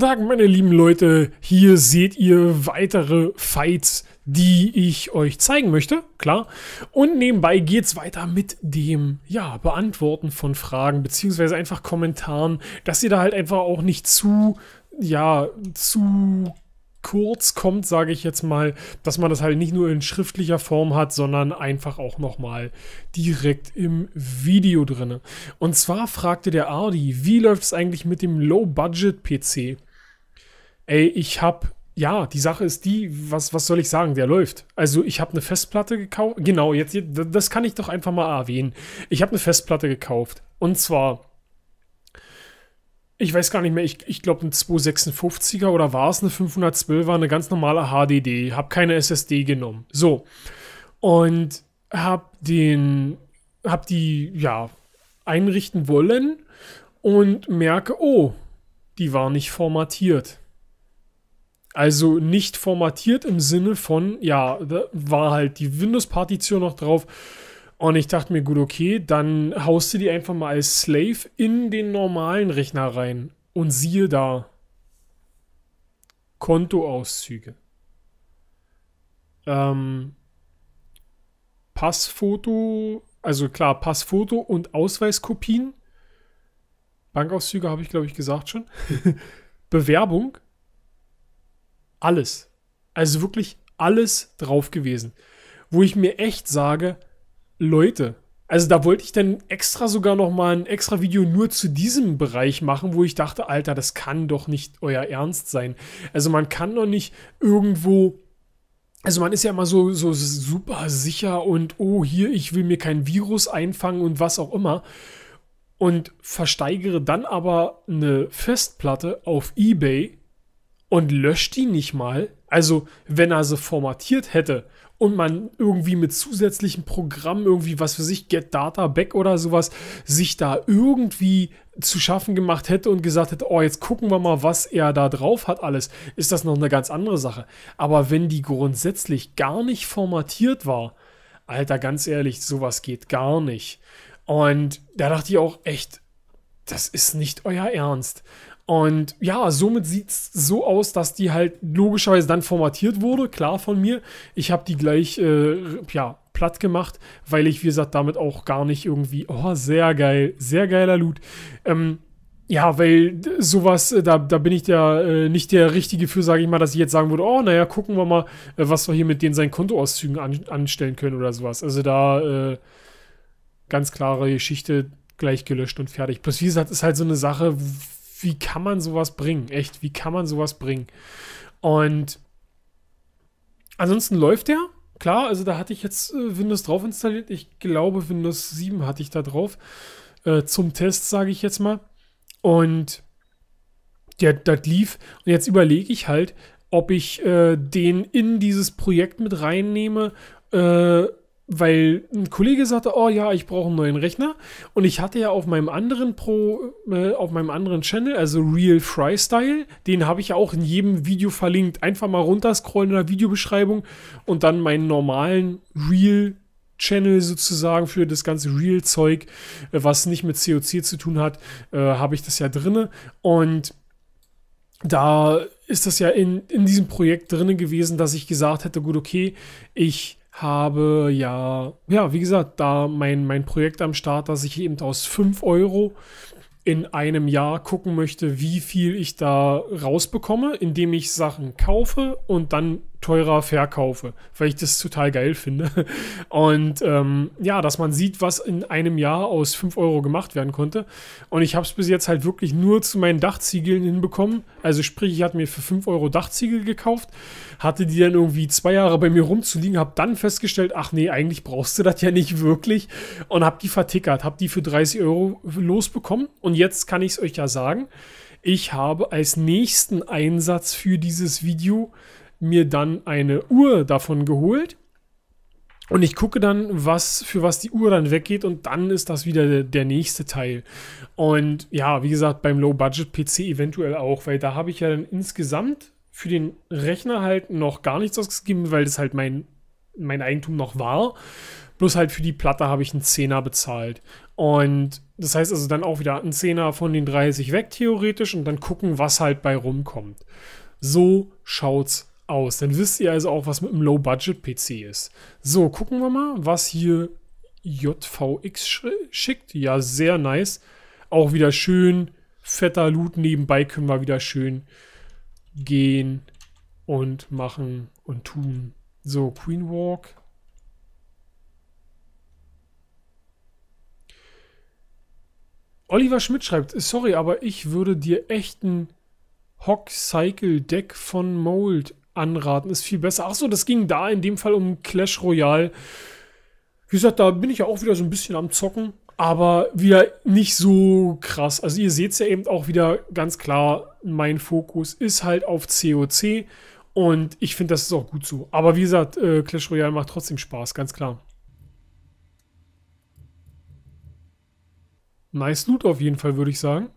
Guten Tag, meine lieben Leute. Hier seht ihr weitere Fights, die ich euch zeigen möchte, klar. Und nebenbei geht es weiter mit dem, ja, Beantworten von Fragen, beziehungsweise einfach Kommentaren, dass ihr da halt einfach auch nicht zu, ja, zu kurz kommt, sage ich jetzt mal, dass man das halt nicht nur in schriftlicher Form hat, sondern einfach auch nochmal direkt im Video drinne. Und zwar fragte der Ardi, wie läuft es eigentlich mit dem Low-Budget-PC? Ey, ich habe ja, die Sache ist die, was, was soll ich sagen, der läuft. Also ich habe eine Festplatte gekauft. Genau, jetzt, das kann ich doch einfach mal erwähnen. Ich habe eine Festplatte gekauft. Und zwar, ich weiß gar nicht mehr, ich, ich glaube ein 256er oder ne war es eine 512er, eine ganz normale HDD. Habe keine SSD genommen. So. Und habe den, habe die, ja, einrichten wollen und merke, oh, die war nicht formatiert also nicht formatiert im Sinne von, ja, da war halt die Windows-Partition noch drauf. Und ich dachte mir, gut, okay, dann haust du die einfach mal als Slave in den normalen Rechner rein. Und siehe da. Kontoauszüge. Ähm, Passfoto, also klar, Passfoto und Ausweiskopien. Bankauszüge habe ich, glaube ich, gesagt schon. Bewerbung, alles. Also wirklich alles drauf gewesen. Wo ich mir echt sage, Leute, also da wollte ich dann extra sogar noch mal ein extra Video nur zu diesem Bereich machen, wo ich dachte, Alter, das kann doch nicht euer Ernst sein. Also man kann doch nicht irgendwo also man ist ja immer so, so super sicher und oh hier, ich will mir kein Virus einfangen und was auch immer. Und versteigere dann aber eine Festplatte auf eBay und löscht die nicht mal. Also, wenn er sie formatiert hätte und man irgendwie mit zusätzlichen Programmen, irgendwie, was für sich, Get Data Back oder sowas, sich da irgendwie zu schaffen gemacht hätte und gesagt hätte, oh, jetzt gucken wir mal, was er da drauf hat, alles, ist das noch eine ganz andere Sache. Aber wenn die grundsätzlich gar nicht formatiert war, Alter, ganz ehrlich, sowas geht gar nicht. Und da dachte ich auch echt, das ist nicht euer Ernst. Und ja, somit sieht es so aus, dass die halt logischerweise dann formatiert wurde, klar von mir. Ich habe die gleich äh, ja, platt gemacht, weil ich, wie gesagt, damit auch gar nicht irgendwie, oh, sehr geil, sehr geiler Loot. Ähm, ja, weil sowas, äh, da, da bin ich der, äh, nicht der Richtige für, sage ich mal, dass ich jetzt sagen würde, oh, naja, gucken wir mal, äh, was wir hier mit den seinen Kontoauszügen an, anstellen können oder sowas. Also da äh, ganz klare Geschichte gleich gelöscht und fertig. Plus, wie gesagt, ist halt so eine Sache, wie kann man sowas bringen? Echt, wie kann man sowas bringen? Und ansonsten läuft der. Klar, also da hatte ich jetzt äh, Windows drauf installiert. Ich glaube, Windows 7 hatte ich da drauf. Äh, zum Test, sage ich jetzt mal. Und ja, das lief. Und jetzt überlege ich halt, ob ich äh, den in dieses Projekt mit reinnehme Äh, weil ein Kollege sagte, oh ja, ich brauche einen neuen Rechner. Und ich hatte ja auf meinem anderen Pro, äh, auf meinem anderen Channel, also Real Freestyle, den habe ich ja auch in jedem Video verlinkt. Einfach mal runterscrollen in der Videobeschreibung und dann meinen normalen Real Channel sozusagen für das ganze Real-Zeug, äh, was nicht mit COC zu tun hat, äh, habe ich das ja drinne. Und da ist das ja in, in diesem Projekt drinne gewesen, dass ich gesagt hätte, gut, okay, ich habe ja, ja, wie gesagt, da mein, mein Projekt am Start, dass ich eben aus 5 Euro in einem Jahr gucken möchte, wie viel ich da rausbekomme, indem ich Sachen kaufe und dann teurer verkaufe, weil ich das total geil finde. Und ähm, ja, dass man sieht, was in einem Jahr aus 5 Euro gemacht werden konnte. Und ich habe es bis jetzt halt wirklich nur zu meinen Dachziegeln hinbekommen. Also sprich, ich hatte mir für 5 Euro Dachziegel gekauft, hatte die dann irgendwie zwei Jahre bei mir rumzuliegen, habe dann festgestellt, ach nee, eigentlich brauchst du das ja nicht wirklich. Und habe die vertickert, habe die für 30 Euro losbekommen. Und jetzt kann ich es euch ja sagen, ich habe als nächsten Einsatz für dieses Video mir dann eine Uhr davon geholt. Und ich gucke dann, was, für was die Uhr dann weggeht und dann ist das wieder der, nächste Teil. Und ja, wie gesagt, beim Low-Budget-PC eventuell auch, weil da habe ich ja dann insgesamt für den Rechner halt noch gar nichts ausgegeben, weil das halt mein, mein Eigentum noch war. Bloß halt für die Platte habe ich einen Zehner bezahlt. Und das heißt also dann auch wieder einen Zehner von den 30 weg, theoretisch, und dann gucken, was halt bei rumkommt. So schaut's aus. Dann wisst ihr also auch, was mit einem Low-Budget-PC ist. So, gucken wir mal, was hier JVX schickt. Ja, sehr nice. Auch wieder schön fetter Loot. Nebenbei können wir wieder schön gehen und machen und tun. So, Queen Walk. Oliver Schmidt schreibt, sorry, aber ich würde dir echten Hock Cycle Deck von Mold anraten. Ist viel besser. Achso, das ging da in dem Fall um Clash Royale. Wie gesagt, da bin ich ja auch wieder so ein bisschen am Zocken, aber wieder nicht so krass. Also ihr seht es ja eben auch wieder ganz klar, mein Fokus ist halt auf COC und ich finde, das ist auch gut so. Aber wie gesagt, äh, Clash Royale macht trotzdem Spaß, ganz klar. Nice Loot auf jeden Fall, würde ich sagen.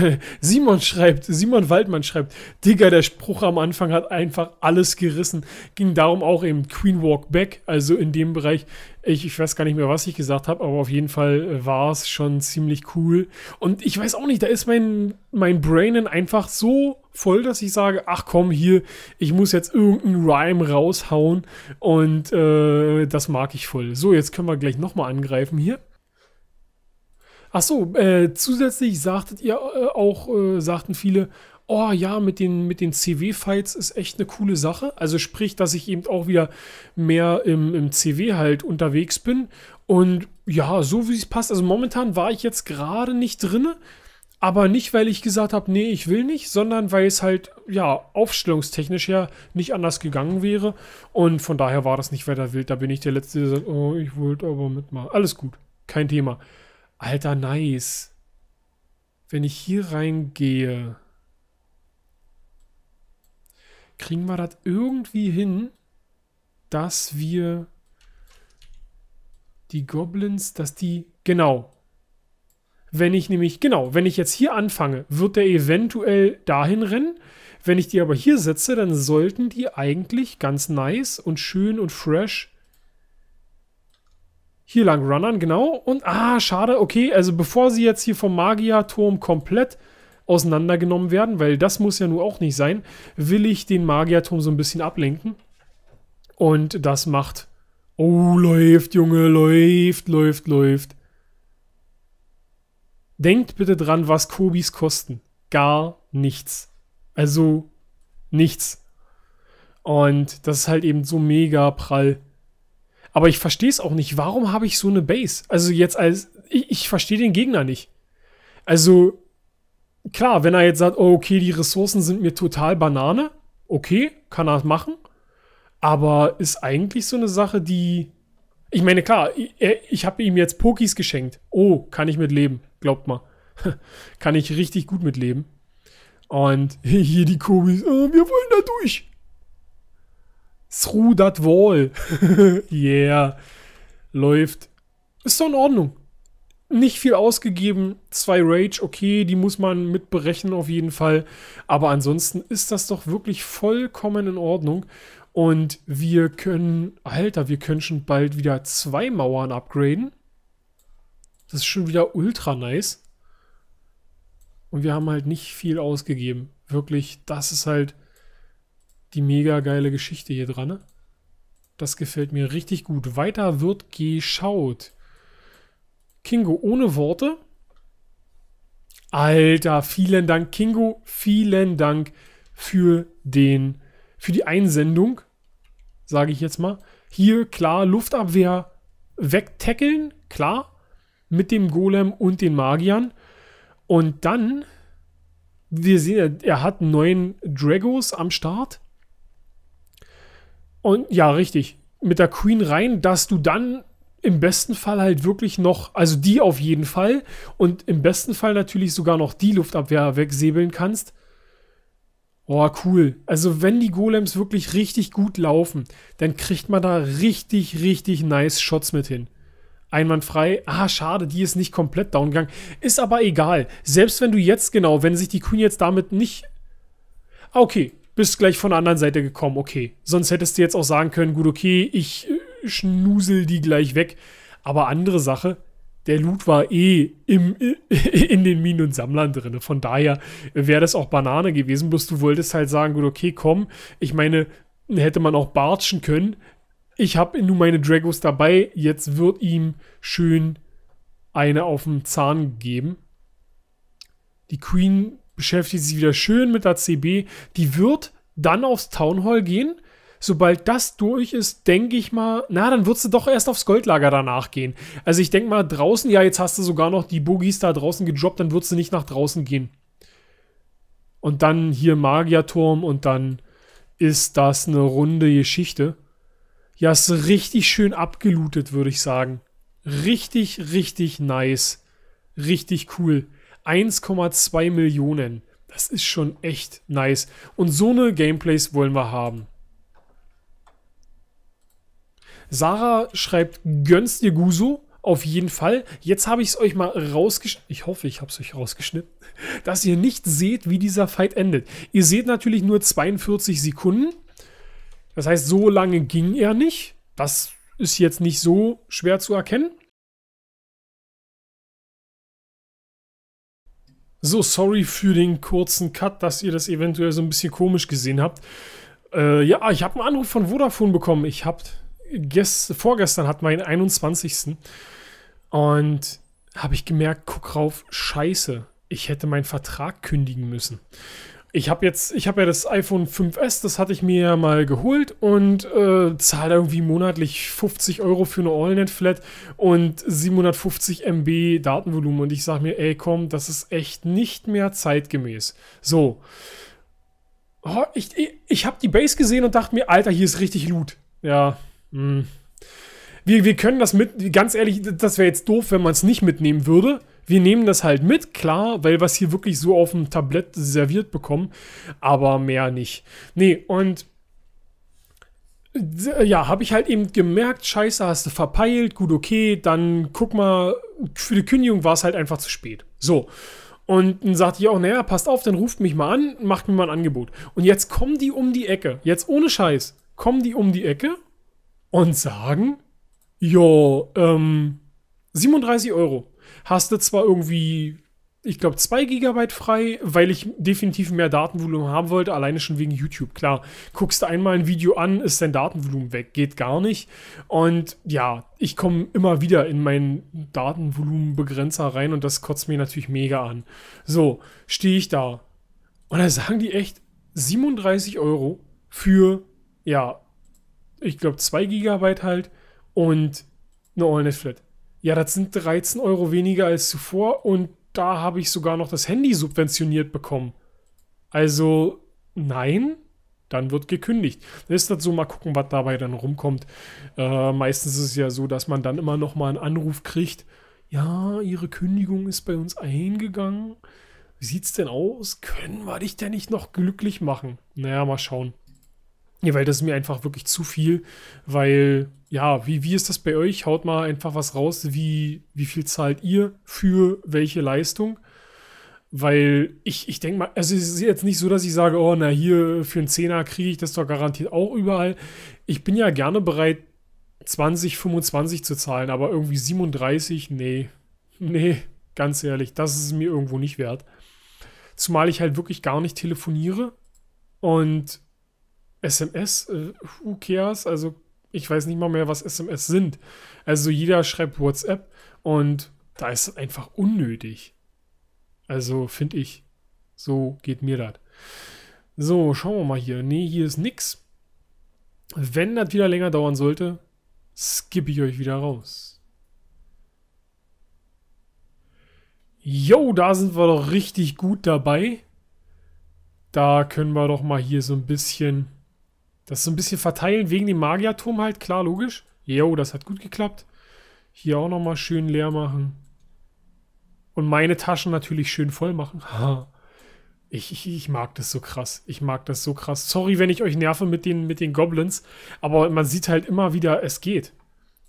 Simon schreibt, Simon Waldmann schreibt, Digga, der Spruch am Anfang hat einfach alles gerissen. Ging darum auch im Queen Walk Back, also in dem Bereich, ich, ich weiß gar nicht mehr, was ich gesagt habe, aber auf jeden Fall äh, war es schon ziemlich cool. Und ich weiß auch nicht, da ist mein, mein Brainen einfach so voll, dass ich sage, ach komm, hier, ich muss jetzt irgendeinen Rhyme raushauen und äh, das mag ich voll. So, jetzt können wir gleich nochmal angreifen hier. Achso, äh, zusätzlich sagtet ihr äh, auch, äh, sagten viele, oh ja, mit den, mit den CW-Fights ist echt eine coole Sache. Also sprich, dass ich eben auch wieder mehr im, im CW halt unterwegs bin. Und ja, so wie es passt. Also momentan war ich jetzt gerade nicht drinne. Aber nicht, weil ich gesagt habe, nee, ich will nicht, sondern weil es halt, ja, aufstellungstechnisch ja nicht anders gegangen wäre. Und von daher war das nicht weiter wild. Da bin ich der Letzte, der sagt, oh, ich wollte aber mitmachen. Alles gut, kein Thema. Alter, nice. Wenn ich hier reingehe, kriegen wir das irgendwie hin, dass wir die Goblins, dass die, genau. Wenn ich nämlich, genau, wenn ich jetzt hier anfange, wird der eventuell dahin rennen. Wenn ich die aber hier setze, dann sollten die eigentlich ganz nice und schön und fresh hier lang runnern, genau. Und, ah, schade, okay. Also bevor sie jetzt hier vom Magierturm komplett auseinandergenommen werden, weil das muss ja nun auch nicht sein, will ich den Magierturm so ein bisschen ablenken. Und das macht... Oh, läuft, Junge, läuft, läuft, läuft. Denkt bitte dran, was Kobis kosten. Gar nichts. Also nichts. Und das ist halt eben so mega prall. Aber ich verstehe es auch nicht. Warum habe ich so eine Base? Also jetzt als. Ich, ich verstehe den Gegner nicht. Also, klar, wenn er jetzt sagt, oh, okay, die Ressourcen sind mir total Banane, okay, kann er machen. Aber ist eigentlich so eine Sache, die. Ich meine, klar, ich, ich habe ihm jetzt Pokis geschenkt. Oh, kann ich mit leben. Glaubt mal. kann ich richtig gut mit leben. Und hier die Kobis, oh, wir wollen da durch. Through that wall. yeah. Läuft. Ist doch in Ordnung. Nicht viel ausgegeben. Zwei Rage, okay, die muss man mitberechnen auf jeden Fall. Aber ansonsten ist das doch wirklich vollkommen in Ordnung. Und wir können, Alter, wir können schon bald wieder zwei Mauern upgraden. Das ist schon wieder ultra nice. Und wir haben halt nicht viel ausgegeben. Wirklich, das ist halt die mega geile Geschichte hier dran. Ne? Das gefällt mir richtig gut. Weiter wird geschaut. Kingo ohne Worte. Alter, vielen Dank, Kingo. Vielen Dank für den, für die Einsendung, sage ich jetzt mal. Hier, klar, Luftabwehr wegtackeln, klar, mit dem Golem und den Magiern. Und dann, wir sehen, er hat neun Dragos am Start. Und ja, richtig. Mit der Queen rein, dass du dann im besten Fall halt wirklich noch, also die auf jeden Fall und im besten Fall natürlich sogar noch die Luftabwehr wegsäbeln kannst. Oh, cool. Also wenn die Golems wirklich richtig gut laufen, dann kriegt man da richtig, richtig nice Shots mit hin. Einwandfrei. Ah, schade, die ist nicht komplett down gegangen. Ist aber egal. Selbst wenn du jetzt genau, wenn sich die Queen jetzt damit nicht... Ah, okay bist gleich von der anderen Seite gekommen, okay. Sonst hättest du jetzt auch sagen können, gut, okay, ich äh, schnusel die gleich weg. Aber andere Sache, der Loot war eh im, in den Minen und Sammlern drin. Von daher wäre das auch Banane gewesen. Bloß du wolltest halt sagen, gut, okay, komm. Ich meine, hätte man auch bartschen können. Ich habe nun meine Dragos dabei. Jetzt wird ihm schön eine auf den Zahn gegeben. Die Queen beschäftigt sich wieder schön mit der CB. Die wird dann aufs Town Hall gehen. Sobald das durch ist, denke ich mal, na, dann wird sie doch erst aufs Goldlager danach gehen. Also ich denke mal, draußen, ja, jetzt hast du sogar noch die Bogies da draußen gedroppt, dann wird sie nicht nach draußen gehen. Und dann hier Magierturm und dann ist das eine runde Geschichte. Ja, ist richtig schön abgelootet, würde ich sagen. Richtig, richtig nice. Richtig cool. 1,2 Millionen. Das ist schon echt nice. Und so eine Gameplays wollen wir haben. Sarah schreibt, gönnst ihr Guso? Auf jeden Fall. Jetzt habe ich es euch mal rausgeschnitten. Ich hoffe, ich habe es euch rausgeschnitten. Dass ihr nicht seht, wie dieser Fight endet. Ihr seht natürlich nur 42 Sekunden. Das heißt, so lange ging er nicht. Das ist jetzt nicht so schwer zu erkennen. So, sorry für den kurzen Cut, dass ihr das eventuell so ein bisschen komisch gesehen habt. Äh, ja, ich habe einen Anruf von Vodafone bekommen. Ich habe vorgestern hat meinen 21. Und habe ich gemerkt, guck rauf, scheiße, ich hätte meinen Vertrag kündigen müssen ich habe jetzt, ich habe ja das iPhone 5S, das hatte ich mir ja mal geholt und äh, zahle irgendwie monatlich 50 Euro für eine AllNet-Flat und 750 MB Datenvolumen. Und ich sage mir, ey, komm, das ist echt nicht mehr zeitgemäß. So. Oh, ich ich, ich habe die Base gesehen und dachte mir, Alter, hier ist richtig Loot. Ja. Mh. Hm. Wir, wir können das mit, ganz ehrlich, das wäre jetzt doof, wenn man es nicht mitnehmen würde. Wir nehmen das halt mit, klar, weil wir es hier wirklich so auf dem Tablett serviert bekommen, aber mehr nicht. Nee, und äh, ja, habe ich halt eben gemerkt, scheiße, hast du verpeilt, gut, okay, dann guck mal, für die Kündigung war es halt einfach zu spät. So. Und dann sagte ich auch, naja, passt auf, dann ruft mich mal an, macht mir mal ein Angebot. Und jetzt kommen die um die Ecke, jetzt ohne Scheiß, kommen die um die Ecke und sagen, jo, ähm, 37 Euro hast du zwar irgendwie, ich glaube, 2 GB frei, weil ich definitiv mehr Datenvolumen haben wollte, alleine schon wegen YouTube. Klar, guckst du einmal ein Video an, ist dein Datenvolumen weg, geht gar nicht. Und ja, ich komme immer wieder in meinen Datenvolumenbegrenzer rein und das kotzt mir natürlich mega an. So, stehe ich da. Und da sagen die echt 37 Euro für, ja, ich glaube, 2 GB halt und eine AllNet Flat. Ja, das sind 13 Euro weniger als zuvor und da habe ich sogar noch das Handy subventioniert bekommen. Also, nein, dann wird gekündigt. Ist das so, mal gucken, was dabei dann rumkommt. Äh, meistens ist es ja so, dass man dann immer noch mal einen Anruf kriegt. Ja, Ihre Kündigung ist bei uns eingegangen. Wie es denn aus? Können wir dich denn nicht noch glücklich machen? Naja, mal schauen. Ja, weil das ist mir einfach wirklich zu viel, weil, ja, wie, wie ist das bei euch? Haut mal einfach was raus, wie, wie viel zahlt ihr für welche Leistung? Weil ich, ich denke mal, also es ist jetzt nicht so, dass ich sage, oh, na hier, für einen Zehner kriege ich das doch garantiert auch überall. Ich bin ja gerne bereit, 20, 25 zu zahlen, aber irgendwie 37, nee, nee, ganz ehrlich, das ist mir irgendwo nicht wert. Zumal ich halt wirklich gar nicht telefoniere und SMS, äh, who cares? Also ich weiß nicht mal mehr, was SMS sind. Also jeder schreibt WhatsApp und da ist es einfach unnötig. Also finde ich, so geht mir das. So, schauen wir mal hier. Nee, hier ist nix. Wenn das wieder länger dauern sollte, skippe ich euch wieder raus. Jo, da sind wir doch richtig gut dabei. Da können wir doch mal hier so ein bisschen das ist so ein bisschen verteilen wegen dem Magierturm halt, klar, logisch. Jo, das hat gut geklappt. Hier auch nochmal schön leer machen. Und meine Taschen natürlich schön voll machen. Ich, ich, ich, mag das so krass. Ich mag das so krass. Sorry, wenn ich euch nerve mit den, mit den Goblins, aber man sieht halt immer wieder, es geht.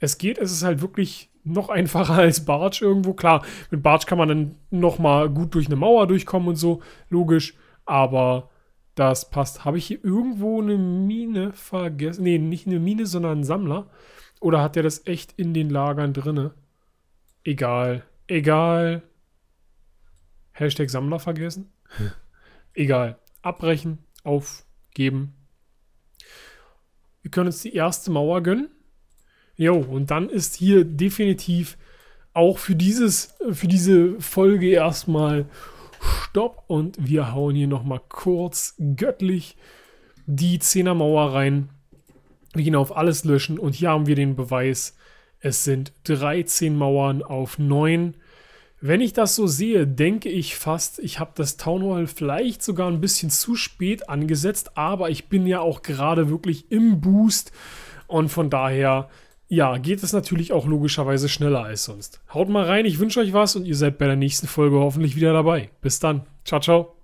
Es geht, es ist halt wirklich noch einfacher als Barge irgendwo. Klar, mit Barge kann man dann nochmal gut durch eine Mauer durchkommen und so, logisch. Aber das passt. Habe ich hier irgendwo eine Mine vergessen? Nee, nicht eine Mine, sondern einen Sammler. Oder hat der das echt in den Lagern drinne? Egal. Egal. Hashtag Sammler vergessen? Hm. Egal. Abbrechen, aufgeben. Wir können uns die erste Mauer gönnen. Jo, und dann ist hier definitiv auch für, dieses, für diese Folge erstmal Stopp und wir hauen hier nochmal kurz göttlich die 10 Mauer rein. Wir gehen auf alles löschen und hier haben wir den Beweis, es sind 13 Mauern auf 9. Wenn ich das so sehe, denke ich fast, ich habe das Town Hall vielleicht sogar ein bisschen zu spät angesetzt, aber ich bin ja auch gerade wirklich im Boost und von daher ja, geht es natürlich auch logischerweise schneller als sonst. Haut mal rein, ich wünsche euch was und ihr seid bei der nächsten Folge hoffentlich wieder dabei. Bis dann. Ciao, ciao.